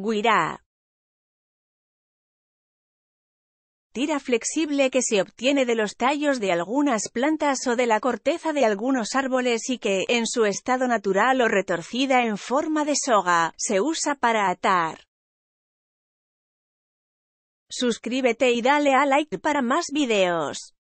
Guirá. Tira flexible que se obtiene de los tallos de algunas plantas o de la corteza de algunos árboles y que, en su estado natural o retorcida en forma de soga, se usa para atar. Suscríbete y dale a like para más videos.